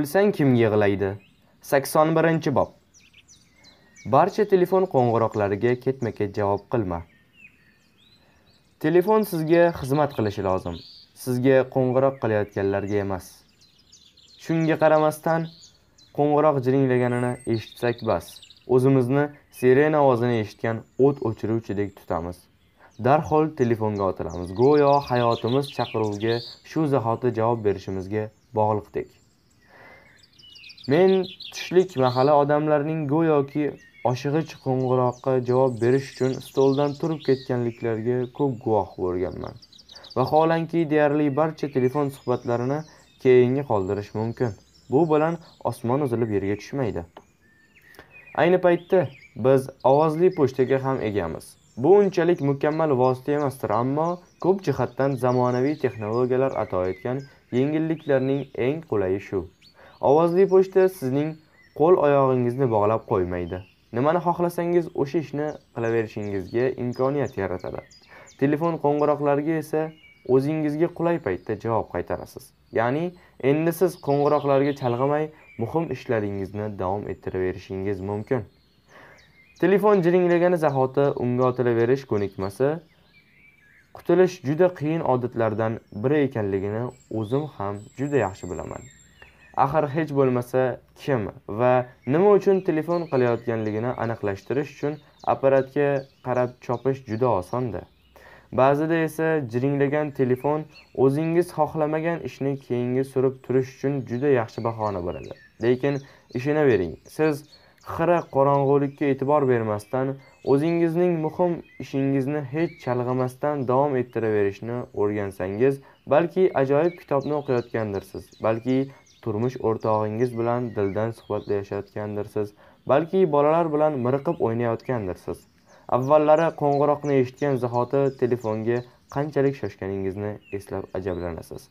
O'lsang kim yig'laydi? 81-bob. Barcha telefon qo'ng'iroqlariga ketma-ket javob qilma. Telefon sizga xizmat qilishi lozim. Sizga qo'ng'iroq qilayotganlarga emas. Shunga qaramasdan qo'ng'iroq jiringlaganini eshitsak bas, o'zimizni sirena ovozini eshitgan o't o'chiruvchidek tutamiz. Darhol telefonga otilamiz. Go'yo hayotimiz chaqiruvga shu zahoti javob berishimizga bog'liqdek. men tushlik mahali odamlarning go'yoki oshig'ich qo'ng'iroqqa javob berish uchun stoldan turib ketganliklariga ko'p guvoh bo'lganman vaholanki deyarli barcha telefon suhbatlarini keyinga qoldirish mumkin bu bilan osmon uzilib yerga tushmaydi ayni paytda biz ovozli pochtaga ham egamiz bu unchalik mukammal vosita emasdir ammo ko'p jihatdan zamonaviy texnologiyalar ato etgan yengilliklarning eng qulayi shu ovozli pochta sizning qo'l oyog'ingizni bog'lab qo'ymaydi nimani xohlasangiz o'sha ishni qilaverishingizga imkoniyat yaratadi telefon qo'ng'iroqlariga esa o'zingizga qulay paytda javob qaytarasiz ya'ni endi siz qo'ng'iroqlarga chalg'imay muhim ishlaringizni davom ettiraverishingiz mumkin telefon jiringlagani zahoti unga otilaverish ko'nikmasi qutulish juda qiyin odatlardan biri ekanligini o'zim ham juda yaxshi bilaman axir hech bo'lmasa kim va nima uchun telefon qilayotganligini aniqlashtirish uchun apparatga qarab chopish juda osonda ba'zida esa jiringlagan telefon o'zingiz xohlamagan ishni keyinga surib turish uchun juda yaxshi bahona bo'ladi lekin ishonavering siz xira qorong'ulikka e'tibor bermasdan o'zingizning muhim ishingizni hech chalg'imasdan davom ettiraverishni o'rgansangiz balki ajoyib kitobni o'qiyotgandirsiz balki turmush o'rtog'ingiz bilan dildan suhbatlashayotgandirsiz balki bolalar bilan miriqib o'ynayotgandirsiz avvallari qo'ng'iroqni eshitgan zahoti telefonga qanchalik shoshganingizni eslab ajablanasiz